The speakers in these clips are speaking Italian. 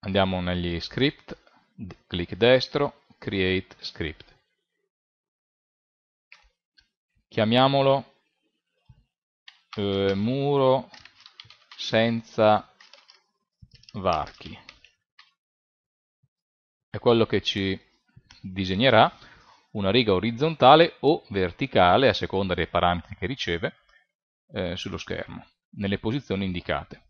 Andiamo negli script, clic destro, create script. Chiamiamolo eh, muro senza varchi. È quello che ci disegnerà una riga orizzontale o verticale a seconda dei parametri che riceve eh, sullo schermo, nelle posizioni indicate.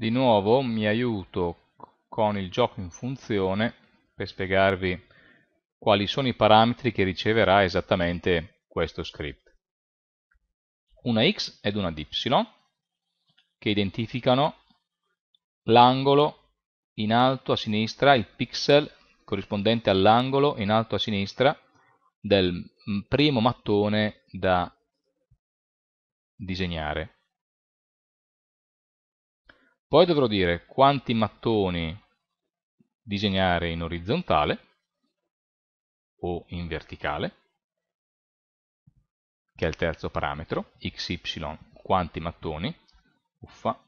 Di nuovo mi aiuto con il gioco in funzione per spiegarvi quali sono i parametri che riceverà esattamente questo script. Una x ed una dy che identificano l'angolo in alto a sinistra, il pixel corrispondente all'angolo in alto a sinistra del primo mattone da disegnare. Poi dovrò dire quanti mattoni disegnare in orizzontale o in verticale, che è il terzo parametro, xy, quanti mattoni, uffa.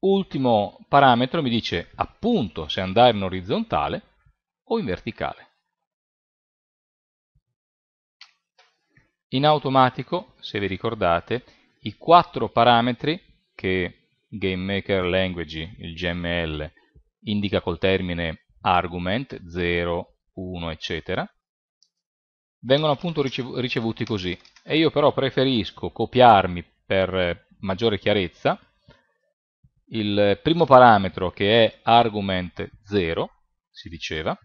Ultimo parametro mi dice appunto se andare in orizzontale o in verticale. In automatico, se vi ricordate, i quattro parametri che GameMaker Language, il GML, indica col termine argument 0, 1, eccetera, vengono appunto ricevuti così. E io però preferisco copiarmi per maggiore chiarezza il primo parametro che è argument 0, si diceva,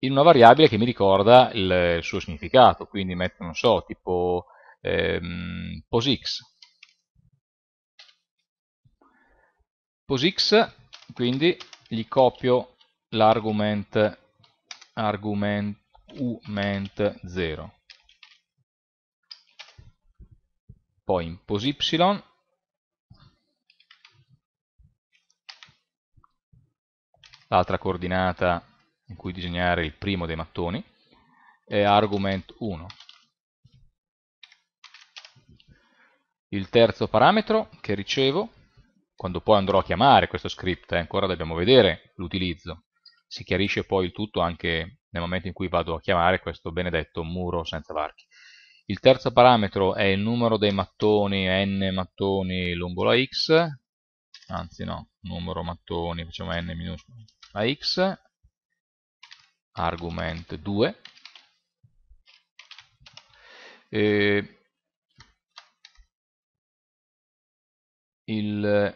in una variabile che mi ricorda il suo significato, quindi metto, non so, tipo ehm, posix, POSIX, quindi gli copio l'argument argument, ument 0. Poi in POSY l'altra coordinata in cui disegnare il primo dei mattoni è argument 1. Il terzo parametro che ricevo quando poi andrò a chiamare questo script, eh, ancora dobbiamo vedere l'utilizzo. Si chiarisce poi il tutto anche nel momento in cui vado a chiamare questo benedetto muro senza varchi. Il terzo parametro è il numero dei mattoni, n mattoni lungo la x, anzi no, numero mattoni, facciamo n minuscolo la x, argument 2. E il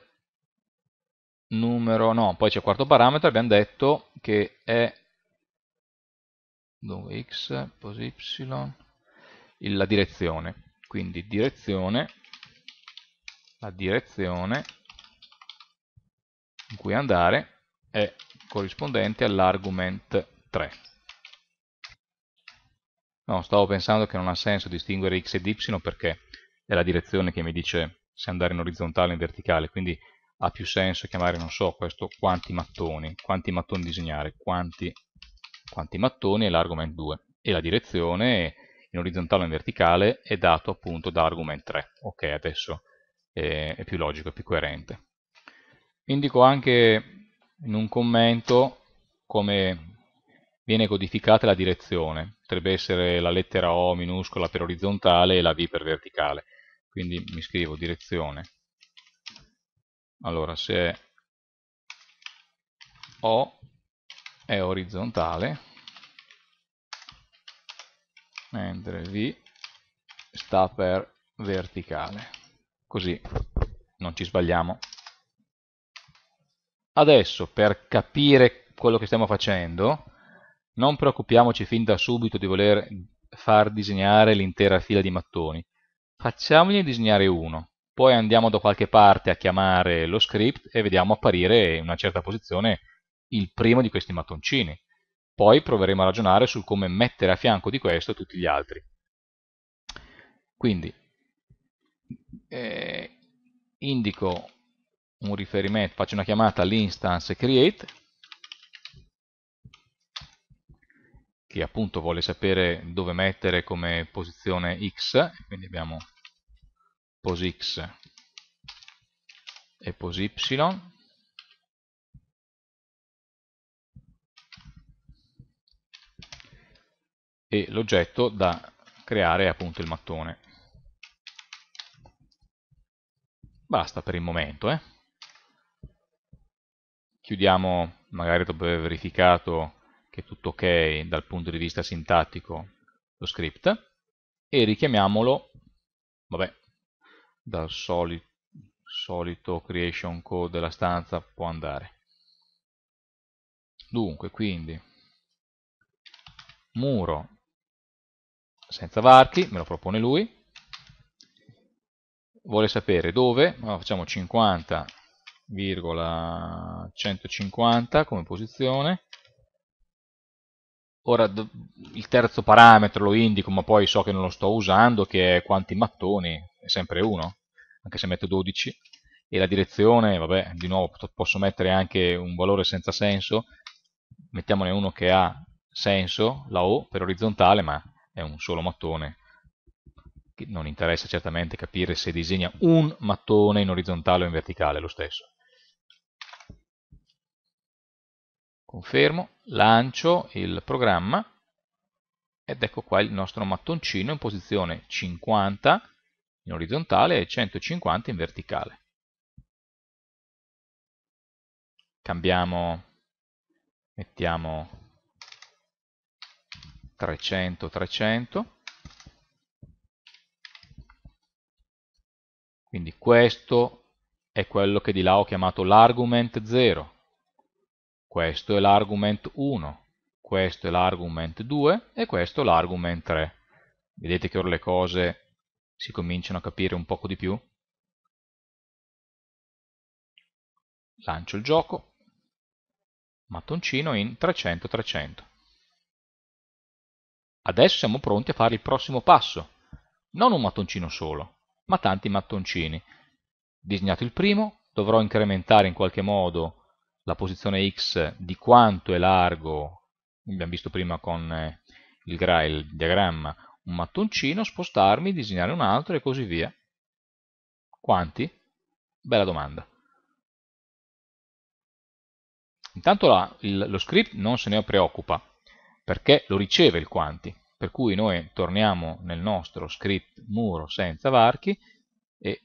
numero, no, poi c'è il quarto parametro, abbiamo detto che è dove x, pos y, la direzione, quindi direzione, la direzione in cui andare è corrispondente all'argument 3. No, stavo pensando che non ha senso distinguere x ed y perché è la direzione che mi dice se andare in orizzontale o in verticale, quindi ha più senso chiamare, non so, questo quanti mattoni, quanti mattoni disegnare, quanti, quanti mattoni è l'argument 2 e la direzione in orizzontale o in verticale è dato appunto da argument 3. Ok, adesso è, è più logico, è più coerente. Indico anche in un commento come viene codificata la direzione, potrebbe essere la lettera O minuscola per orizzontale e la V per verticale, quindi mi scrivo direzione allora se O è orizzontale mentre V sta per verticale così non ci sbagliamo adesso per capire quello che stiamo facendo non preoccupiamoci fin da subito di voler far disegnare l'intera fila di mattoni facciamogli disegnare uno poi andiamo da qualche parte a chiamare lo script e vediamo apparire in una certa posizione il primo di questi mattoncini. Poi proveremo a ragionare sul come mettere a fianco di questo tutti gli altri. Quindi eh, indico un riferimento, faccio una chiamata all'instance create che appunto vuole sapere dove mettere come posizione x, quindi abbiamo POSIX e POSY e l'oggetto da creare è appunto il mattone. Basta per il momento. Eh? Chiudiamo, magari dopo aver verificato che è tutto ok dal punto di vista sintattico, lo script e richiamiamolo, vabbè, dal soli solito creation code della stanza può andare dunque quindi muro senza varchi me lo propone lui vuole sapere dove allora, facciamo 50,150 come posizione ora il terzo parametro lo indico ma poi so che non lo sto usando che è quanti mattoni sempre 1, anche se metto 12, e la direzione, vabbè, di nuovo posso mettere anche un valore senza senso, mettiamone uno che ha senso, la O per orizzontale, ma è un solo mattone, non interessa certamente capire se disegna un mattone in orizzontale o in verticale, lo stesso. Confermo, lancio il programma ed ecco qua il nostro mattoncino in posizione 50 in orizzontale e 150 in verticale. Cambiamo, mettiamo 300, 300. Quindi questo è quello che di là ho chiamato l'argument 0, questo è l'argument 1, questo è l'argument 2 e questo l'argument 3. Vedete che ora le cose si cominciano a capire un poco di più. Lancio il gioco, mattoncino in 300-300. Adesso siamo pronti a fare il prossimo passo, non un mattoncino solo, ma tanti mattoncini. Disegnato il primo, dovrò incrementare in qualche modo la posizione X di quanto è largo, abbiamo visto prima con eh, il, gra, il diagramma, un mattoncino, spostarmi, disegnare un altro e così via. Quanti? Bella domanda. Intanto la, il, lo script non se ne preoccupa, perché lo riceve il quanti, per cui noi torniamo nel nostro script muro senza varchi e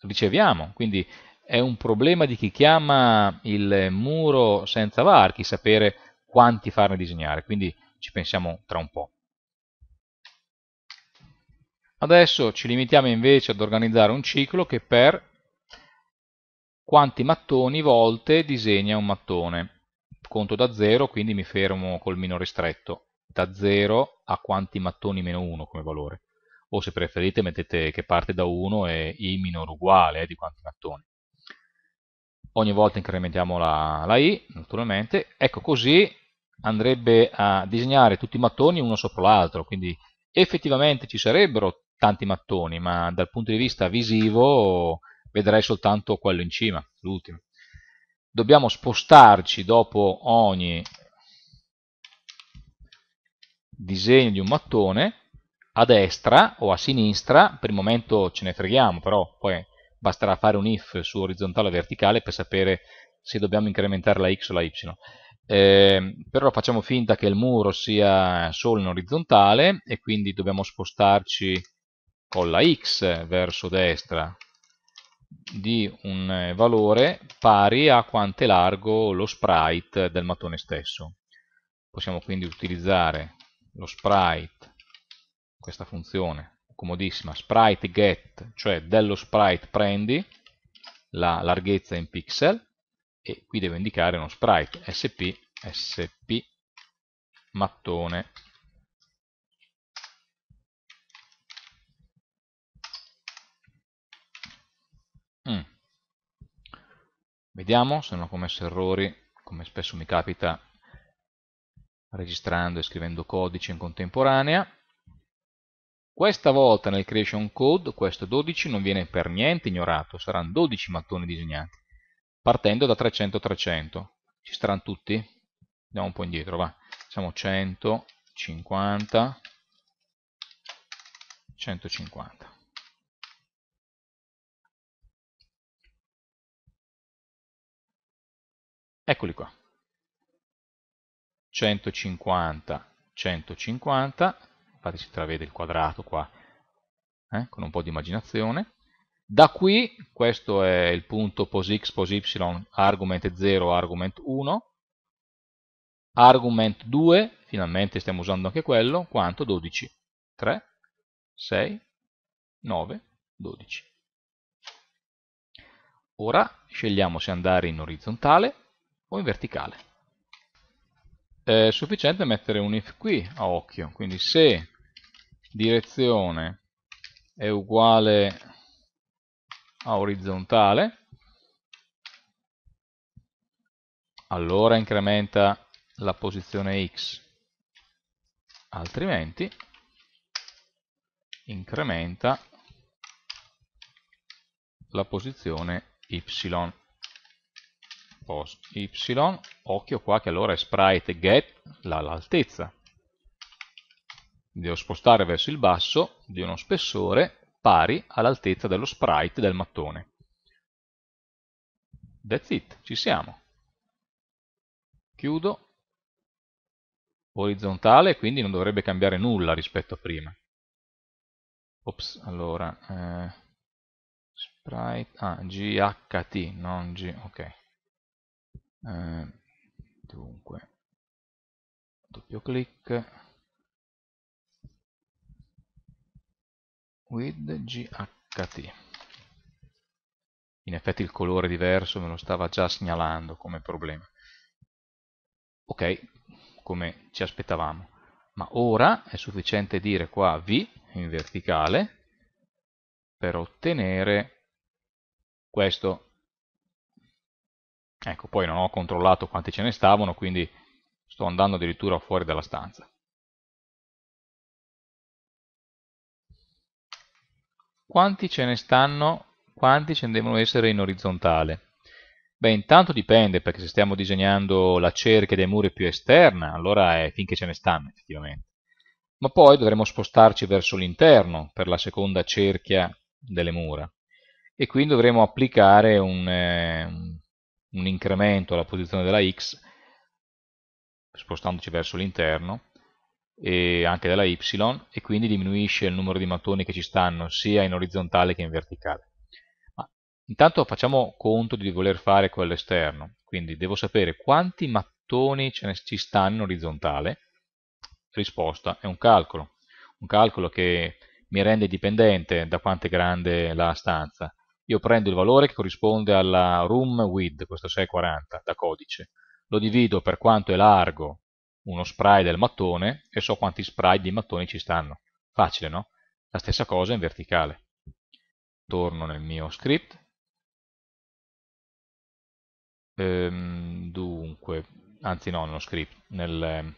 riceviamo, quindi è un problema di chi chiama il muro senza varchi sapere quanti farne disegnare, quindi ci pensiamo tra un po'. Adesso ci limitiamo invece ad organizzare un ciclo che per quanti mattoni volte disegna un mattone. Conto da 0, quindi mi fermo col minore stretto. da 0 a quanti mattoni meno 1 come valore. O se preferite mettete che parte da 1 e i minore uguale eh, di quanti mattoni. Ogni volta incrementiamo la, la i, naturalmente. Ecco così andrebbe a disegnare tutti i mattoni uno sopra l'altro, quindi effettivamente ci sarebbero tanti mattoni, ma dal punto di vista visivo vedrei soltanto quello in cima, l'ultimo. Dobbiamo spostarci dopo ogni disegno di un mattone a destra o a sinistra, per il momento ce ne freghiamo, però poi basterà fare un if su orizzontale e verticale per sapere se dobbiamo incrementare la x o la y eh, però facciamo finta che il muro sia solo in orizzontale e quindi dobbiamo spostarci con la x verso destra di un eh, valore pari a quanto è largo lo sprite del mattone stesso. Possiamo quindi utilizzare lo sprite, questa funzione comodissima, sprite get, cioè dello sprite prendi la larghezza in pixel, e qui devo indicare uno sprite sp, sp mattone mm. vediamo se non ho commesso errori come spesso mi capita registrando e scrivendo codice in contemporanea questa volta nel creation code questo 12 non viene per niente ignorato saranno 12 mattoni disegnati partendo da 300 300 ci staranno tutti? andiamo un po' indietro va facciamo 100 50 150 eccoli qua 150 150 infatti si intravede il quadrato qua eh? con un po' di immaginazione da qui, questo è il punto posx, posy, argument 0, argument 1, argument 2, finalmente stiamo usando anche quello, quanto? 12, 3, 6, 9, 12. Ora scegliamo se andare in orizzontale o in verticale. È sufficiente mettere un if qui a occhio, quindi se direzione è uguale a orizzontale, allora incrementa la posizione x, altrimenti incrementa la posizione y. Pos y, occhio qua che allora è sprite get l'altezza. La, Devo spostare verso il basso di uno spessore pari all'altezza dello sprite del mattone. That's it, ci siamo. Chiudo. Orizzontale, quindi non dovrebbe cambiare nulla rispetto a prima. Ops, allora... Eh, sprite... Ah, GHT, non G... ok. Eh, dunque... Doppio clic with ght in effetti il colore diverso me lo stava già segnalando come problema ok come ci aspettavamo ma ora è sufficiente dire qua v in verticale per ottenere questo ecco poi non ho controllato quanti ce ne stavano quindi sto andando addirittura fuori dalla stanza quanti ce ne stanno, quanti ce ne devono essere in orizzontale? Beh, intanto dipende, perché se stiamo disegnando la cerchia dei muri più esterna, allora è eh, finché ce ne stanno effettivamente. Ma poi dovremo spostarci verso l'interno per la seconda cerchia delle mura e quindi dovremo applicare un, eh, un incremento alla posizione della x spostandoci verso l'interno e anche della y e quindi diminuisce il numero di mattoni che ci stanno sia in orizzontale che in verticale. Ma intanto facciamo conto di voler fare quello esterno, quindi devo sapere quanti mattoni ce ne, ci stanno in orizzontale. Risposta è un calcolo, un calcolo che mi rende dipendente da quanto è grande la stanza. Io prendo il valore che corrisponde alla room width, questo 640 da codice, lo divido per quanto è largo uno spray del mattone e so quanti spray di mattoni ci stanno. Facile, no? La stessa cosa in verticale. Torno nel mio script. Ehm, dunque, anzi no, nello script, nel,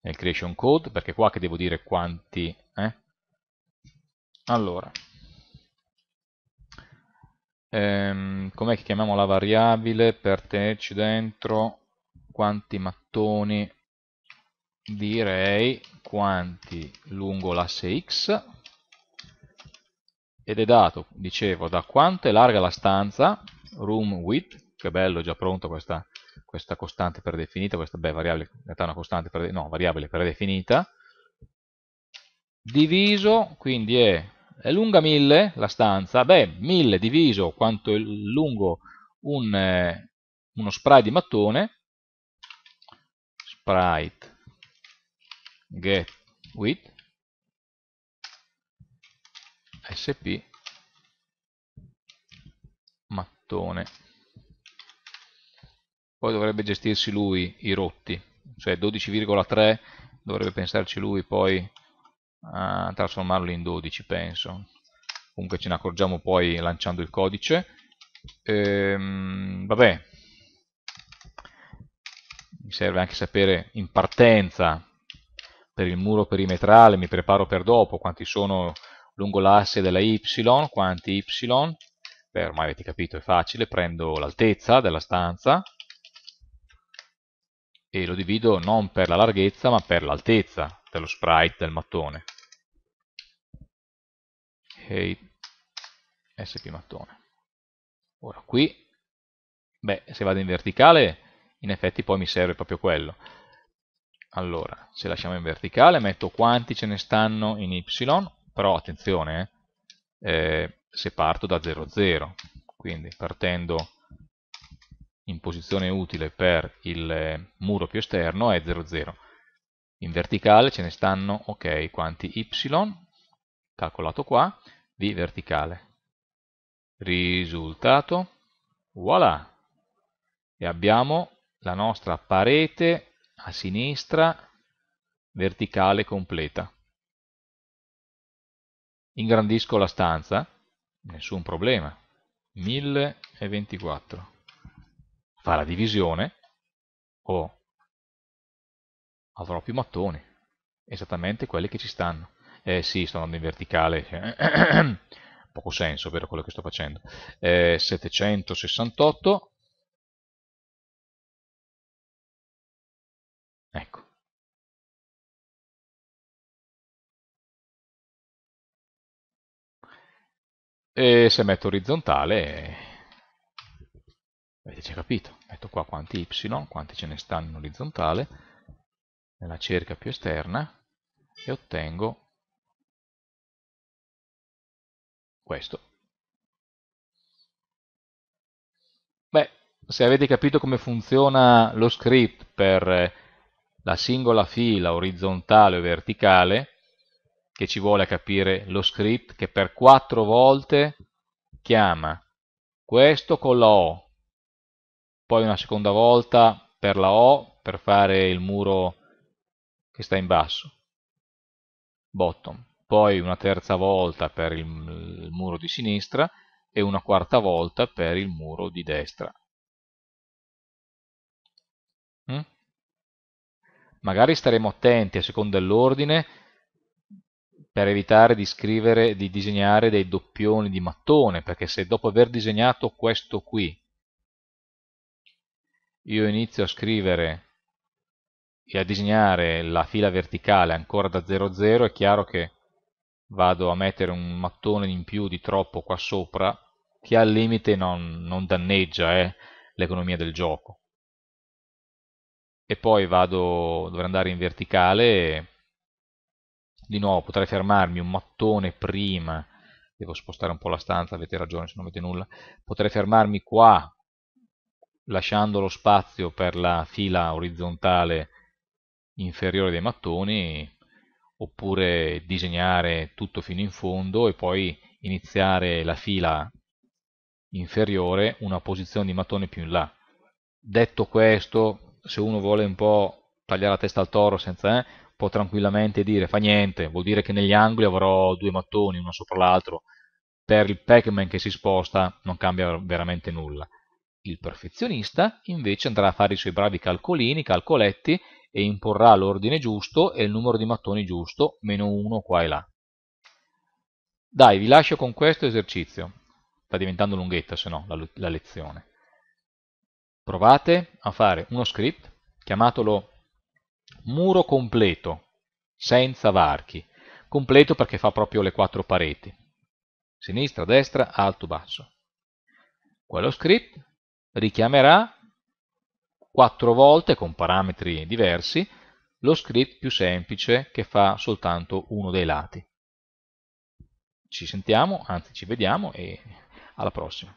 nel, creation code, perché qua che devo dire quanti... Eh? Allora, ehm, com'è che chiamiamo la variabile per tenerci dentro quanti mattoni direi quanti lungo l'asse x ed è dato, dicevo, da quanto è larga la stanza, room width, che bello, già pronta questa, questa, costante predefinita, questa beh, variabile, in realtà una costante prede, no, variabile predefinita, diviso, quindi è, è lunga 1000 la stanza, beh, 1000 diviso quanto è lungo un, eh, uno spray di mattone, sprite get with sp mattone poi dovrebbe gestirsi lui i rotti cioè 12,3 dovrebbe pensarci lui poi a trasformarlo in 12 penso comunque ce ne accorgiamo poi lanciando il codice ehm, vabbè mi serve anche sapere in partenza per il muro perimetrale mi preparo per dopo quanti sono lungo l'asse della y, quanti y, beh ormai avete capito è facile, prendo l'altezza della stanza e lo divido non per la larghezza ma per l'altezza dello sprite del mattone. Hey, sp mattone. Ora qui, beh se vado in verticale in effetti poi mi serve proprio quello allora se lasciamo in verticale metto quanti ce ne stanno in y però attenzione eh, eh se parto da 0 0 quindi partendo in posizione utile per il muro più esterno è 0 0 in verticale ce ne stanno ok quanti y calcolato qua di verticale risultato voilà e abbiamo la nostra parete a sinistra, verticale completa. Ingrandisco la stanza, nessun problema, 1024. Fa la divisione, o oh, avrò più mattoni, esattamente quelli che ci stanno. Eh sì, sto andando in verticale, poco senso, vero quello che sto facendo. Eh, 768 Ecco. E se metto orizzontale, eh, avete capito, metto qua quanti y, quanti ce ne stanno in orizzontale, nella cerca più esterna, e ottengo questo. Beh, se avete capito come funziona lo script per la singola fila orizzontale o verticale che ci vuole capire lo script che per quattro volte chiama questo con la O, poi una seconda volta per la O per fare il muro che sta in basso, bottom, poi una terza volta per il, il muro di sinistra e una quarta volta per il muro di destra. Mm? magari staremo attenti a seconda dell'ordine per evitare di scrivere, di disegnare dei doppioni di mattone, perché se dopo aver disegnato questo qui io inizio a scrivere e a disegnare la fila verticale ancora da 00, è chiaro che vado a mettere un mattone in più di troppo qua sopra, che al limite non, non danneggia eh, l'economia del gioco e poi vado, dovrei andare in verticale, di nuovo potrei fermarmi un mattone prima, devo spostare un po' la stanza, avete ragione se non avete nulla, potrei fermarmi qua lasciando lo spazio per la fila orizzontale inferiore dei mattoni, oppure disegnare tutto fino in fondo e poi iniziare la fila inferiore una posizione di mattone più in là. Detto questo, se uno vuole un po' tagliare la testa al toro senza, eh, può tranquillamente dire fa niente, vuol dire che negli angoli avrò due mattoni uno sopra l'altro, per il Pac-Man che si sposta non cambia veramente nulla. Il perfezionista invece andrà a fare i suoi bravi calcolini, calcoletti e imporrà l'ordine giusto e il numero di mattoni giusto, meno uno qua e là. Dai, vi lascio con questo esercizio. Sta diventando lunghetta se no la, la lezione provate a fare uno script, chiamatolo muro completo, senza varchi, completo perché fa proprio le quattro pareti, sinistra, destra, alto, basso. Quello script richiamerà quattro volte, con parametri diversi, lo script più semplice che fa soltanto uno dei lati. Ci sentiamo, anzi ci vediamo e alla prossima.